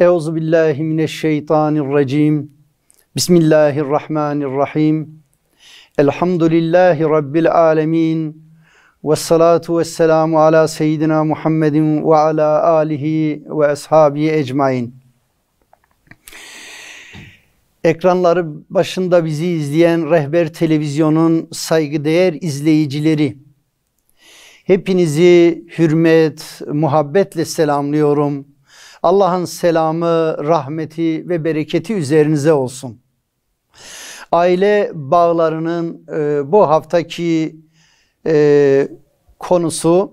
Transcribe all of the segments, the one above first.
Euzu billahi mineşşeytanirracim. Bismillahirrahmanirrahim. Elhamdülillahi rabbil alamin. Ves salatu vesselamu ala seyyidina Muhammedin ve ala alihi ve ashabi ecmaîn. Ekranları başında bizi izleyen Rehber Televizyon'un saygıdeğer izleyicileri Hepinizi hürmet, muhabbetle selamlıyorum Allah'ın selamı, rahmeti ve bereketi üzerinize olsun. Aile bağlarının e, bu haftaki e, konusu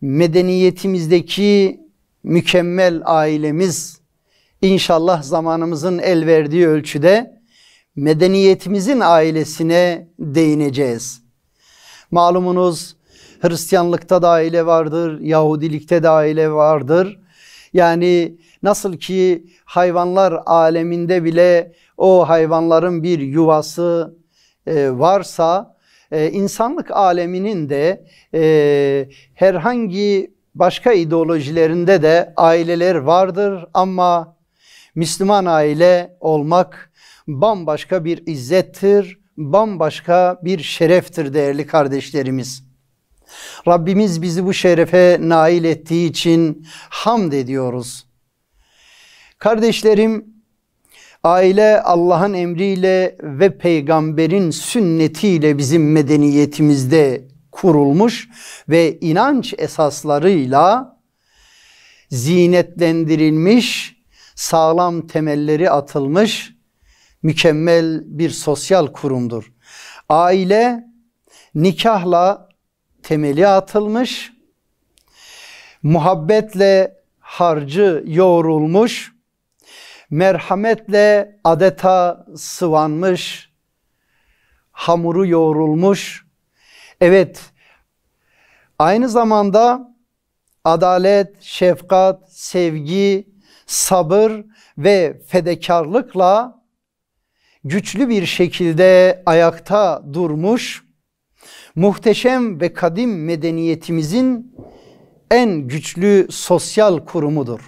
medeniyetimizdeki mükemmel ailemiz inşallah zamanımızın el verdiği ölçüde medeniyetimizin ailesine değineceğiz. Malumunuz Hristiyanlıkta da aile vardır, Yahudilikte de aile vardır. Yani nasıl ki hayvanlar aleminde bile o hayvanların bir yuvası e, varsa e, insanlık aleminin de e, herhangi başka ideolojilerinde de aileler vardır ama Müslüman aile olmak bambaşka bir izzettir, bambaşka bir şereftir değerli kardeşlerimiz. Rabbimiz bizi bu şerefe nail ettiği için hamd ediyoruz. Kardeşlerim aile Allah'ın emriyle ve peygamberin sünnetiyle bizim medeniyetimizde kurulmuş ve inanç esaslarıyla zinetlendirilmiş, sağlam temelleri atılmış mükemmel bir sosyal kurumdur. Aile nikahla temeli atılmış, muhabbetle harcı yoğrulmuş, merhametle adeta sıvanmış, hamuru yoğrulmuş. Evet, aynı zamanda adalet, şefkat, sevgi, sabır ve fedakarlıkla güçlü bir şekilde ayakta durmuş muhteşem ve kadim medeniyetimizin en güçlü sosyal kurumudur.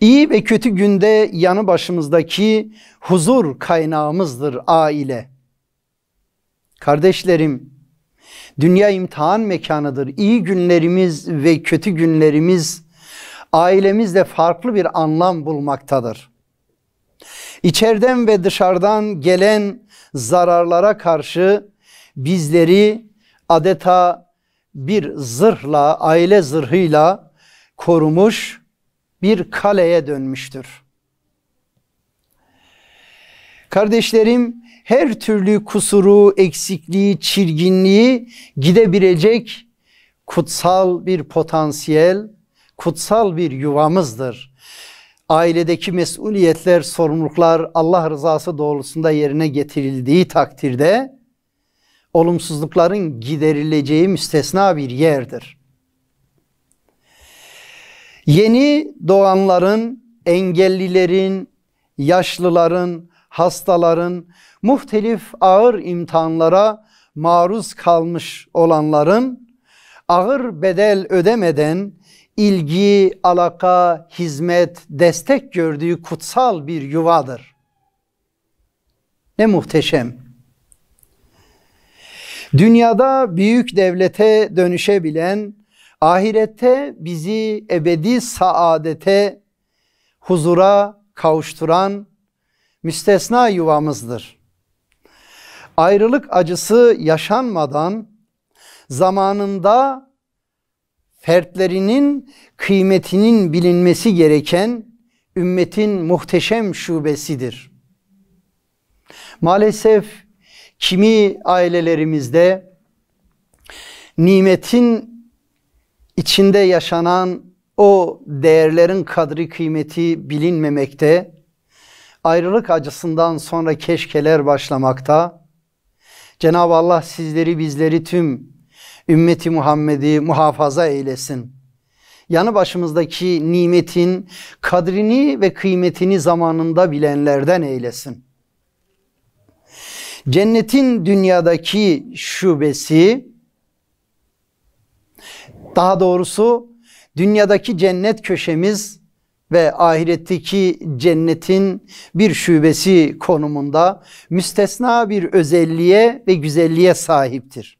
İyi ve kötü günde yanı başımızdaki huzur kaynağımızdır aile. Kardeşlerim dünya imtihan mekanıdır. İyi günlerimiz ve kötü günlerimiz ailemizde farklı bir anlam bulmaktadır. İçeriden ve dışarıdan gelen zararlara karşı bizleri adeta bir zırhla, aile zırhıyla korumuş bir kaleye dönmüştür. Kardeşlerim her türlü kusuru, eksikliği, çirginliği gidebilecek kutsal bir potansiyel, kutsal bir yuvamızdır. Ailedeki mesuliyetler, sorumluluklar Allah rızası doğrultusunda yerine getirildiği takdirde olumsuzlukların giderileceği müstesna bir yerdir. Yeni doğanların, engellilerin, yaşlıların, hastaların, muhtelif ağır imtihanlara maruz kalmış olanların ağır bedel ödemeden ilgi, alaka, hizmet, destek gördüğü kutsal bir yuvadır. Ne muhteşem. Dünyada büyük devlete dönüşebilen, ahirette bizi ebedi saadete, huzura kavuşturan müstesna yuvamızdır. Ayrılık acısı yaşanmadan zamanında fertlerinin kıymetinin bilinmesi gereken ümmetin muhteşem şubesidir. Maalesef kimi ailelerimizde nimetin içinde yaşanan o değerlerin kadri kıymeti bilinmemekte, ayrılık acısından sonra keşkeler başlamakta. Cenab-ı Allah sizleri bizleri tüm ümmeti Muhammed'i muhafaza eylesin. Yanı başımızdaki nimetin kadrini ve kıymetini zamanında bilenlerden eylesin. Cennetin dünyadaki şubesi daha doğrusu dünyadaki cennet köşemiz ve ahiretteki cennetin bir şubesi konumunda müstesna bir özelliğe ve güzelliğe sahiptir.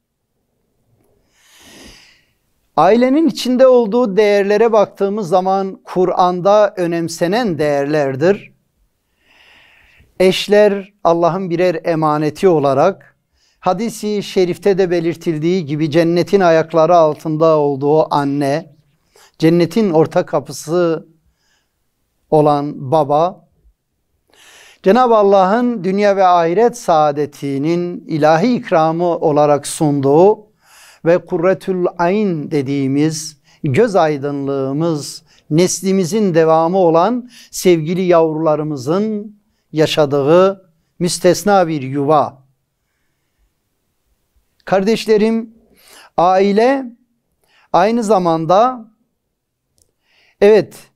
Ailenin içinde olduğu değerlere baktığımız zaman Kur'an'da önemsenen değerlerdir. Eşler Allah'ın birer emaneti olarak hadisi şerifte de belirtildiği gibi cennetin ayakları altında olduğu anne, cennetin orta kapısı olan baba, Cenab-ı Allah'ın dünya ve ahiret saadetinin ilahi ikramı olarak sunduğu ve kurretül ayn dediğimiz göz aydınlığımız, neslimizin devamı olan sevgili yavrularımızın yaşadığı müstesna bir yuva. Kardeşlerim aile aynı zamanda evet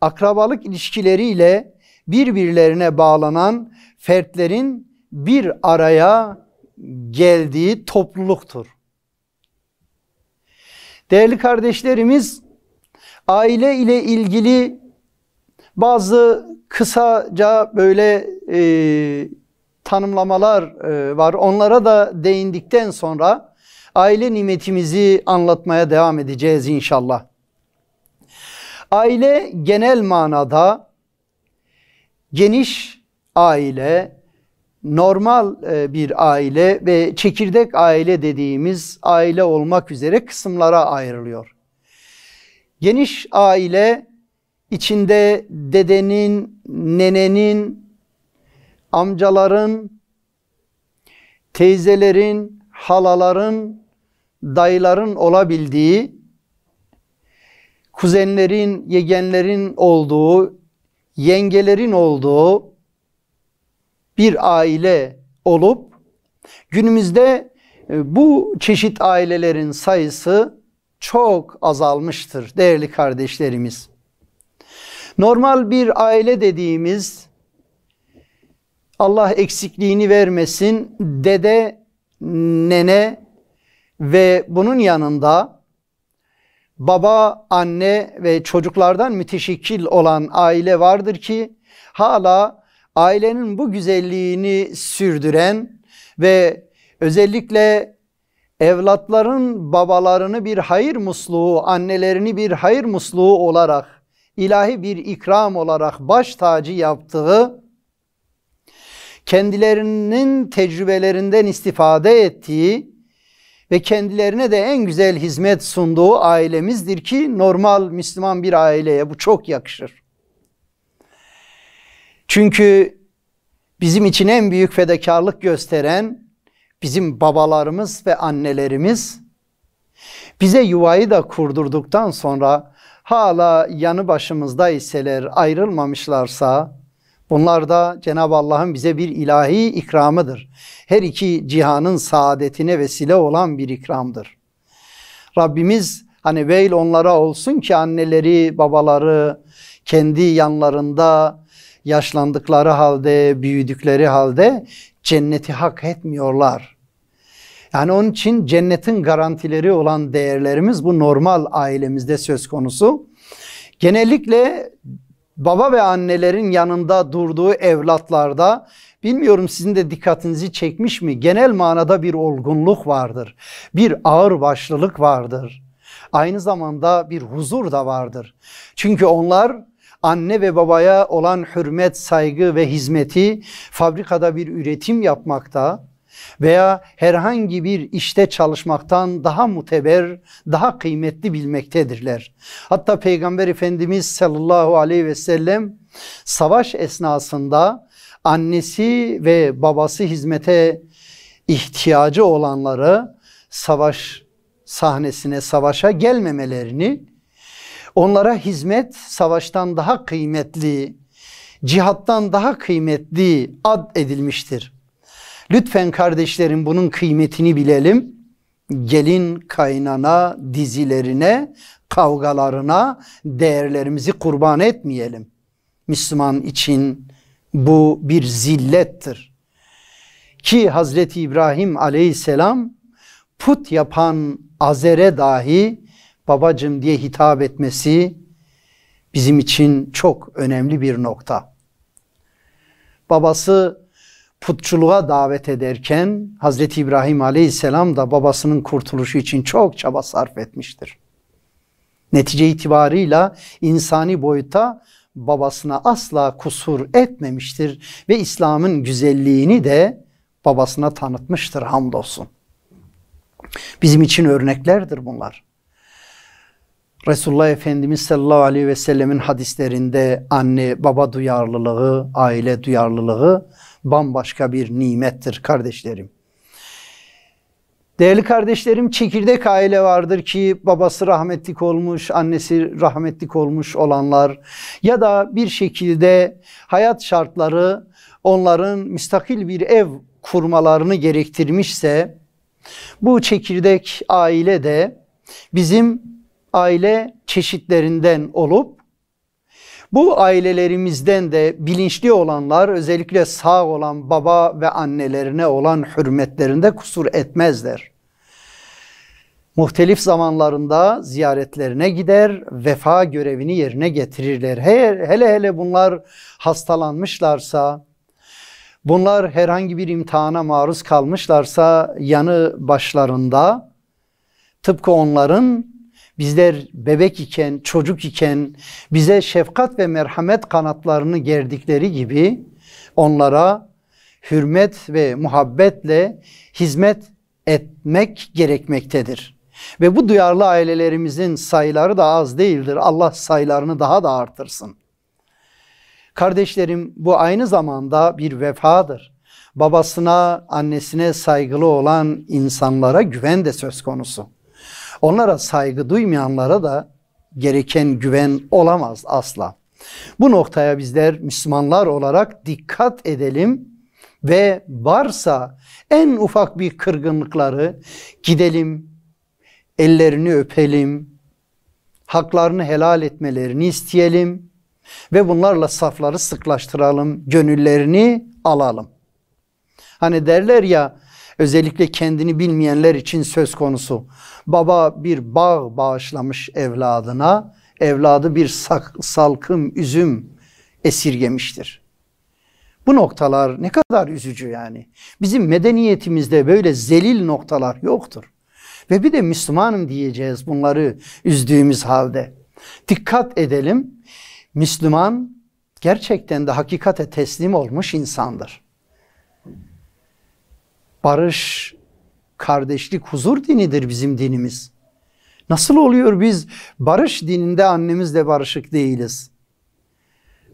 akrabalık ilişkileriyle birbirlerine bağlanan fertlerin bir araya geldiği topluluktur. Değerli kardeşlerimiz aile ile ilgili bazı kısaca böyle e, tanımlamalar e, var. Onlara da değindikten sonra aile nimetimizi anlatmaya devam edeceğiz inşallah. Aile genel manada geniş aile, normal e, bir aile ve çekirdek aile dediğimiz aile olmak üzere kısımlara ayrılıyor. Geniş aile içinde dedenin, nenenin, amcaların, teyzelerin, halaların, dayıların olabildiği, kuzenlerin, yegenlerin olduğu, yengelerin olduğu bir aile olup günümüzde e, bu çeşit ailelerin sayısı çok azalmıştır değerli kardeşlerimiz. Normal bir aile dediğimiz Allah eksikliğini vermesin dede, nene ve bunun yanında baba, anne ve çocuklardan müteşekkil olan aile vardır ki hala ailenin bu güzelliğini sürdüren ve özellikle evlatların babalarını bir hayır musluğu, annelerini bir hayır musluğu olarak ilahi bir ikram olarak baş tacı yaptığı kendilerinin tecrübelerinden istifade ettiği ve kendilerine de en güzel hizmet sunduğu ailemizdir ki normal Müslüman bir aileye bu çok yakışır. Çünkü bizim için en büyük fedakarlık gösteren bizim babalarımız ve annelerimiz bize yuvayı da kurdurduktan sonra hala yanı başımızda iseler ayrılmamışlarsa bunlar da Cenab-ı Allah'ın bize bir ilahi ikramıdır. Her iki cihanın saadetine vesile olan bir ikramdır. Rabbimiz hani veil onlara olsun ki anneleri babaları kendi yanlarında yaşlandıkları halde büyüdükleri halde cenneti hak etmiyorlar. Yani onun için cennetin garantileri olan değerlerimiz bu normal ailemizde söz konusu. Genellikle baba ve annelerin yanında durduğu evlatlarda bilmiyorum sizin de dikkatinizi çekmiş mi? Genel manada bir olgunluk vardır. Bir ağır başlılık vardır. Aynı zamanda bir huzur da vardır. Çünkü onlar anne ve babaya olan hürmet, saygı ve hizmeti fabrikada bir üretim yapmakta, veya herhangi bir işte çalışmaktan daha muteber, daha kıymetli bilmektedirler. Hatta Peygamber Efendimiz sallallahu aleyhi ve sellem savaş esnasında annesi ve babası hizmete ihtiyacı olanları savaş sahnesine savaşa gelmemelerini onlara hizmet savaştan daha kıymetli cihattan daha kıymetli ad edilmiştir. Lütfen kardeşlerim bunun kıymetini bilelim. Gelin kaynana dizilerine, kavgalarına değerlerimizi kurban etmeyelim. Müslüman için bu bir zillettir. Ki Hazreti İbrahim aleyhisselam put yapan Azer'e dahi babacım diye hitap etmesi bizim için çok önemli bir nokta. Babası putçuluğa davet ederken Hazreti İbrahim aleyhisselam da babasının kurtuluşu için çok çaba sarf etmiştir. Netice itibarıyla insani boyuta babasına asla kusur etmemiştir ve İslam'ın güzelliğini de babasına tanıtmıştır hamdolsun. Bizim için örneklerdir bunlar. Resulullah Efendimiz sallallahu aleyhi ve sellemin hadislerinde anne baba duyarlılığı, aile duyarlılığı bambaşka bir nimettir kardeşlerim. Değerli kardeşlerim çekirdek aile vardır ki babası rahmetlik olmuş, annesi rahmetlik olmuş olanlar ya da bir şekilde hayat şartları onların müstakil bir ev kurmalarını gerektirmişse bu çekirdek aile de bizim aile çeşitlerinden olup bu ailelerimizden de bilinçli olanlar özellikle sağ olan baba ve annelerine olan hürmetlerinde kusur etmezler. Muhtelif zamanlarında ziyaretlerine gider, vefa görevini yerine getirirler. He, hele hele bunlar hastalanmışlarsa, bunlar herhangi bir imtihana maruz kalmışlarsa yanı başlarında tıpkı onların Bizler bebek iken, çocuk iken bize şefkat ve merhamet kanatlarını gerdikleri gibi onlara hürmet ve muhabbetle hizmet etmek gerekmektedir. Ve bu duyarlı ailelerimizin sayıları da az değildir. Allah sayılarını daha da artırsın. Kardeşlerim bu aynı zamanda bir vefadır. Babasına, annesine saygılı olan insanlara güven de söz konusu. Onlara saygı duymayanlara da gereken güven olamaz asla. Bu noktaya bizler Müslümanlar olarak dikkat edelim ve varsa en ufak bir kırgınlıkları gidelim, ellerini öpelim, haklarını helal etmelerini isteyelim ve bunlarla safları sıklaştıralım, gönüllerini alalım. Hani derler ya özellikle kendini bilmeyenler için söz konusu. Baba bir bağ bağışlamış evladına, evladı bir sak, salkım, üzüm esirgemiştir. Bu noktalar ne kadar üzücü yani. Bizim medeniyetimizde böyle zelil noktalar yoktur. Ve bir de Müslümanım diyeceğiz bunları üzdüğümüz halde. Dikkat edelim. Müslüman gerçekten de hakikate teslim olmuş insandır barış, kardeşlik, huzur dinidir bizim dinimiz. Nasıl oluyor biz barış dininde annemizle barışık değiliz.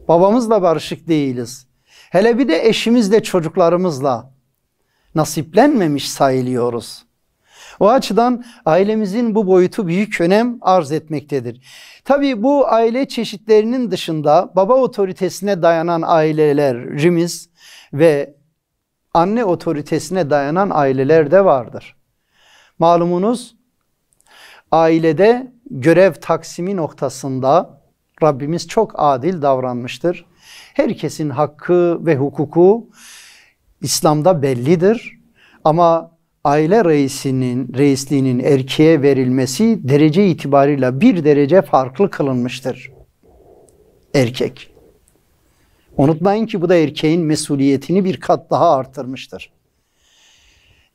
Babamızla barışık değiliz. Hele bir de eşimizle çocuklarımızla nasiplenmemiş sayılıyoruz. O açıdan ailemizin bu boyutu büyük önem arz etmektedir. Tabii bu aile çeşitlerinin dışında baba otoritesine dayanan ailelerimiz ve anne otoritesine dayanan aileler de vardır. Malumunuz ailede görev taksimi noktasında Rabbimiz çok adil davranmıştır. Herkesin hakkı ve hukuku İslam'da bellidir. Ama aile reisinin reisliğinin erkeğe verilmesi derece itibariyle bir derece farklı kılınmıştır. Erkek. Unutmayın ki bu da erkeğin mesuliyetini bir kat daha artırmıştır.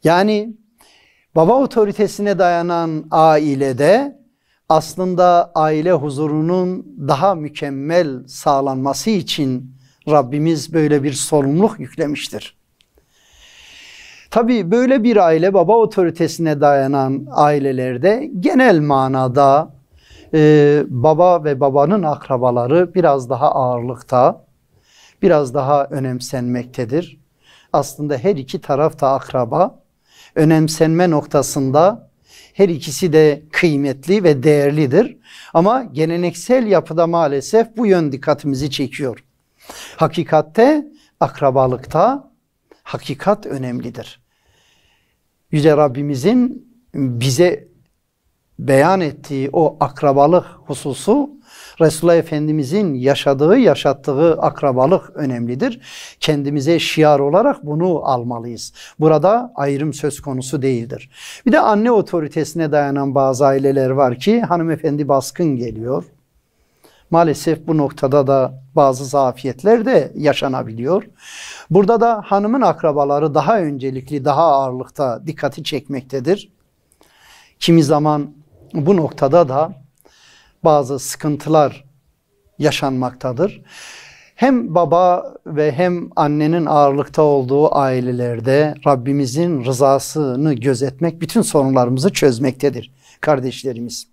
Yani baba otoritesine dayanan ailede aslında aile huzurunun daha mükemmel sağlanması için Rabbimiz böyle bir sorumluluk yüklemiştir. Tabi böyle bir aile baba otoritesine dayanan ailelerde genel manada e, baba ve babanın akrabaları biraz daha ağırlıkta biraz daha önemsenmektedir. Aslında her iki taraf da akraba. Önemsenme noktasında her ikisi de kıymetli ve değerlidir. Ama geleneksel yapıda maalesef bu yön dikkatimizi çekiyor. Hakikatte akrabalıkta hakikat önemlidir. Yüce Rabbimizin bize beyan ettiği o akrabalık hususu Resulullah Efendimizin yaşadığı, yaşattığı akrabalık önemlidir. Kendimize şiar olarak bunu almalıyız. Burada ayrım söz konusu değildir. Bir de anne otoritesine dayanan bazı aileler var ki hanımefendi baskın geliyor. Maalesef bu noktada da bazı zafiyetler de yaşanabiliyor. Burada da hanımın akrabaları daha öncelikli, daha ağırlıkta dikkati çekmektedir. Kimi zaman bu noktada da bazı sıkıntılar yaşanmaktadır. Hem baba ve hem annenin ağırlıkta olduğu ailelerde Rabbimizin rızasını gözetmek bütün sorunlarımızı çözmektedir kardeşlerimiz.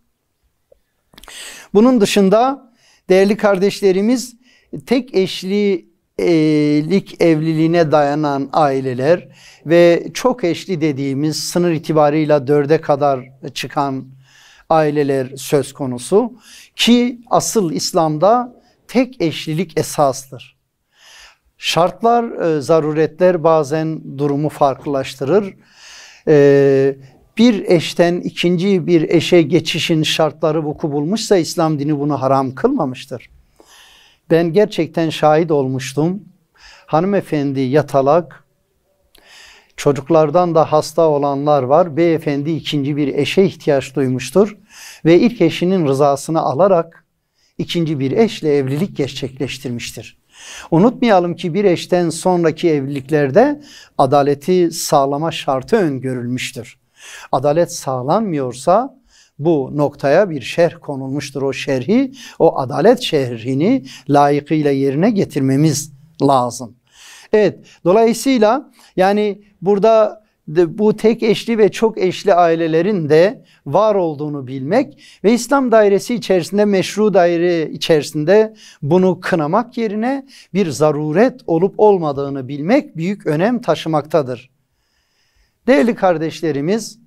Bunun dışında değerli kardeşlerimiz tek eşlilik evliliğine dayanan aileler ve çok eşli dediğimiz sınır itibarıyla dörde kadar çıkan aileler söz konusu ki asıl İslam'da tek eşlilik esastır. Şartlar, e, zaruretler bazen durumu farklılaştırır. E, bir eşten ikinci bir eşe geçişin şartları vuku bulmuşsa İslam dini bunu haram kılmamıştır. Ben gerçekten şahit olmuştum. Hanımefendi yatalak, Çocuklardan da hasta olanlar var. Beyefendi ikinci bir eşe ihtiyaç duymuştur ve ilk eşinin rızasını alarak ikinci bir eşle evlilik gerçekleştirmiştir. Unutmayalım ki bir eşten sonraki evliliklerde adaleti sağlama şartı öngörülmüştür. Adalet sağlanmıyorsa bu noktaya bir şerh konulmuştur. O şerhi, o adalet şerhini layıkıyla yerine getirmemiz lazım. Evet, dolayısıyla yani burada bu tek eşli ve çok eşli ailelerin de var olduğunu bilmek ve İslam dairesi içerisinde meşru daire içerisinde bunu kınamak yerine bir zaruret olup olmadığını bilmek büyük önem taşımaktadır. Değerli kardeşlerimiz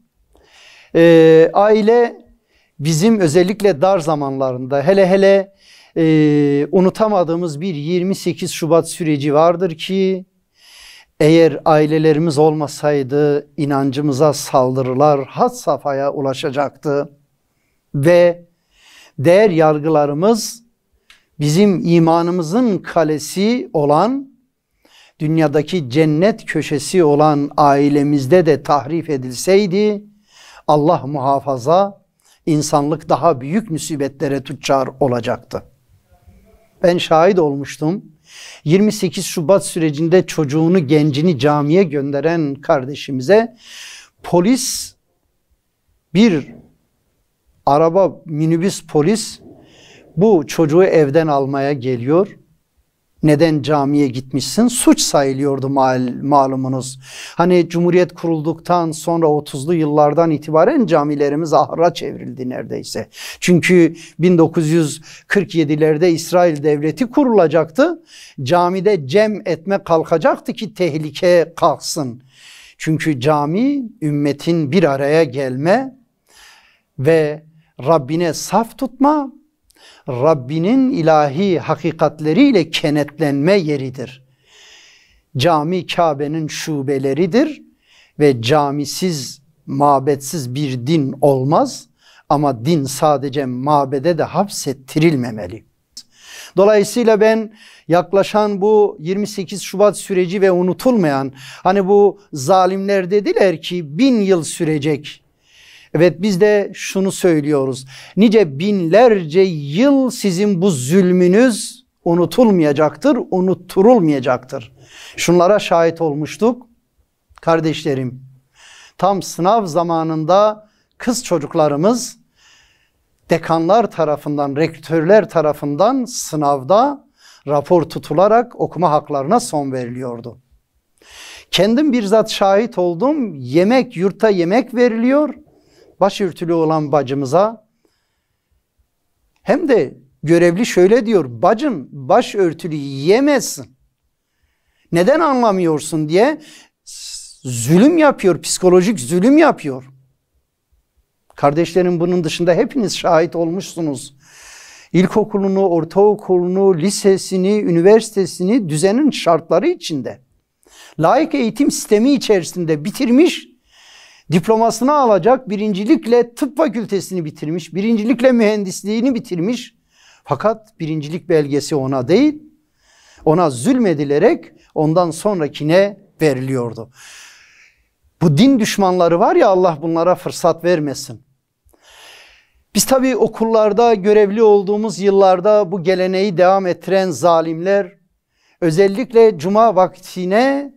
e, aile bizim özellikle dar zamanlarında hele hele e, unutamadığımız bir 28 Şubat süreci vardır ki eğer ailelerimiz olmasaydı inancımıza saldırılar had safhaya ulaşacaktı ve değer yargılarımız bizim imanımızın kalesi olan dünyadaki cennet köşesi olan ailemizde de tahrif edilseydi Allah muhafaza insanlık daha büyük musibetlere tutçar olacaktı. Ben şahit olmuştum. 28 Şubat sürecinde çocuğunu gencini camiye gönderen kardeşimize polis bir araba minibüs polis bu çocuğu evden almaya geliyor neden camiye gitmişsin suç sayılıyordu mal, malumunuz. Hani Cumhuriyet kurulduktan sonra 30'lu yıllardan itibaren camilerimiz ahra çevrildi neredeyse. Çünkü 1947'lerde İsrail devleti kurulacaktı. Camide cem etme kalkacaktı ki tehlike kalksın. Çünkü cami ümmetin bir araya gelme ve Rabbine saf tutma Rabbinin ilahi hakikatleriyle kenetlenme yeridir. Cami Kabe'nin şubeleridir ve camisiz, mabetsiz bir din olmaz ama din sadece mabede de hapsettirilmemeli. Dolayısıyla ben yaklaşan bu 28 Şubat süreci ve unutulmayan hani bu zalimler dediler ki bin yıl sürecek Evet biz de şunu söylüyoruz. Nice binlerce yıl sizin bu zulmünüz unutulmayacaktır, unutturulmayacaktır. Şunlara şahit olmuştuk. Kardeşlerim tam sınav zamanında kız çocuklarımız dekanlar tarafından, rektörler tarafından sınavda rapor tutularak okuma haklarına son veriliyordu. Kendim bir zat şahit oldum. Yemek yurtta yemek veriliyor başörtülü olan bacımıza hem de görevli şöyle diyor bacım başörtülü yiyemezsin. Neden anlamıyorsun diye zulüm yapıyor psikolojik zulüm yapıyor. Kardeşlerim bunun dışında hepiniz şahit olmuşsunuz. İlkokulunu, ortaokulunu, lisesini, üniversitesini düzenin şartları içinde. layık eğitim sistemi içerisinde bitirmiş diplomasını alacak birincilikle tıp fakültesini bitirmiş, birincilikle mühendisliğini bitirmiş. Fakat birincilik belgesi ona değil, ona zulmedilerek ondan sonrakine veriliyordu. Bu din düşmanları var ya Allah bunlara fırsat vermesin. Biz tabi okullarda görevli olduğumuz yıllarda bu geleneği devam ettiren zalimler özellikle cuma vaktine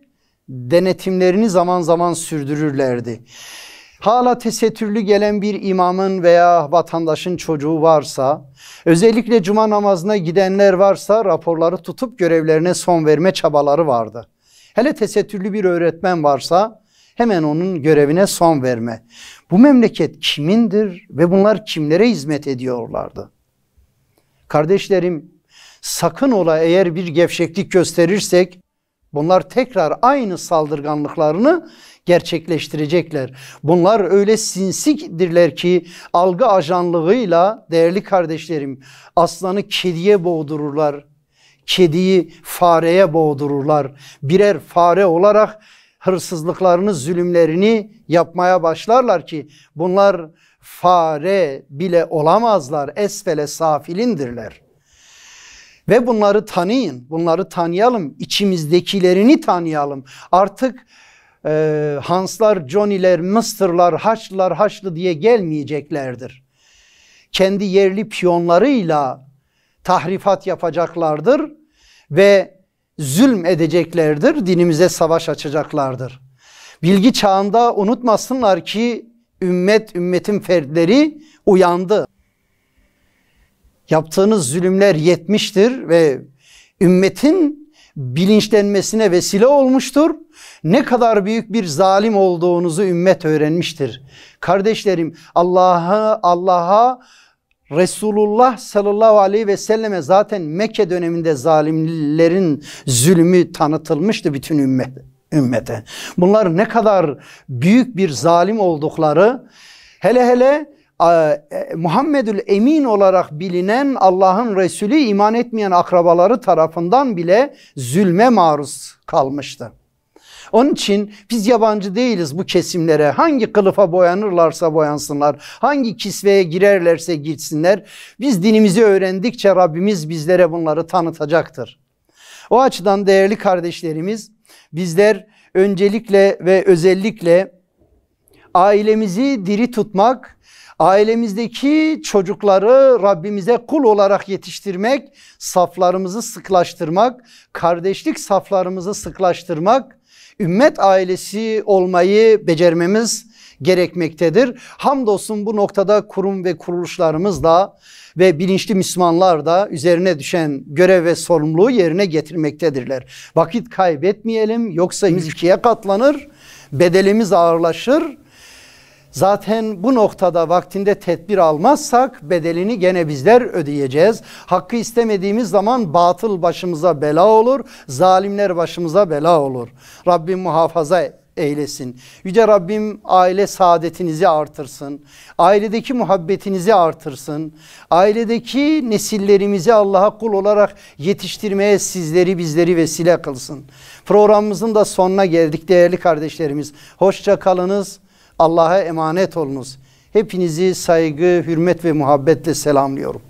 denetimlerini zaman zaman sürdürürlerdi. Hala tesettürlü gelen bir imamın veya vatandaşın çocuğu varsa, özellikle cuma namazına gidenler varsa raporları tutup görevlerine son verme çabaları vardı. Hele tesettürlü bir öğretmen varsa hemen onun görevine son verme. Bu memleket kimindir ve bunlar kimlere hizmet ediyorlardı? Kardeşlerim sakın ola eğer bir gevşeklik gösterirsek Bunlar tekrar aynı saldırganlıklarını gerçekleştirecekler. Bunlar öyle sinsikdirler ki algı ajanlığıyla değerli kardeşlerim aslanı kediye boğdururlar. Kediyi fareye boğdururlar. Birer fare olarak hırsızlıklarını, zulümlerini yapmaya başlarlar ki bunlar fare bile olamazlar. Esfele safilindirler. Ve bunları tanıyın, bunları tanıyalım, içimizdekilerini tanıyalım. Artık e, Hanslar, Johnny'ler, Mısırlar, Haçlılar, Haçlı diye gelmeyeceklerdir. Kendi yerli piyonlarıyla tahrifat yapacaklardır ve zulm edeceklerdir, dinimize savaş açacaklardır. Bilgi çağında unutmasınlar ki ümmet, ümmetin ferdleri uyandı. Yaptığınız zulümler yetmiştir ve ümmetin bilinçlenmesine vesile olmuştur. Ne kadar büyük bir zalim olduğunuzu ümmet öğrenmiştir. Kardeşlerim Allah'a Allah'a Resulullah sallallahu aleyhi ve selleme zaten Mekke döneminde zalimlerin zulmü tanıtılmıştı bütün ümmet, ümmete. Bunlar ne kadar büyük bir zalim oldukları hele hele e, Muhammedül Emin olarak bilinen Allah'ın Resulü iman etmeyen akrabaları tarafından bile zulme maruz kalmıştı. Onun için biz yabancı değiliz bu kesimlere. Hangi kılıfa boyanırlarsa boyansınlar, hangi kisveye girerlerse gitsinler. Biz dinimizi öğrendikçe Rabbimiz bizlere bunları tanıtacaktır. O açıdan değerli kardeşlerimiz bizler öncelikle ve özellikle ailemizi diri tutmak Ailemizdeki çocukları Rabbimize kul olarak yetiştirmek, saflarımızı sıklaştırmak, kardeşlik saflarımızı sıklaştırmak, ümmet ailesi olmayı becermemiz gerekmektedir. Hamdolsun bu noktada kurum ve kuruluşlarımız da ve bilinçli Müslümanlar da üzerine düşen görev ve sorumluluğu yerine getirmektedirler. Vakit kaybetmeyelim yoksa ikiye katlanır, bedelimiz ağırlaşır Zaten bu noktada vaktinde tedbir almazsak bedelini gene bizler ödeyeceğiz. Hakkı istemediğimiz zaman batıl başımıza bela olur. Zalimler başımıza bela olur. Rabbim muhafaza eylesin. Yüce Rabbim aile saadetinizi artırsın. Ailedeki muhabbetinizi artırsın. Ailedeki nesillerimizi Allah'a kul olarak yetiştirmeye sizleri bizleri vesile kılsın. Programımızın da sonuna geldik değerli kardeşlerimiz. Hoşça kalınız. Allah'a emanet olunuz. Hepinizi saygı, hürmet ve muhabbetle selamlıyorum.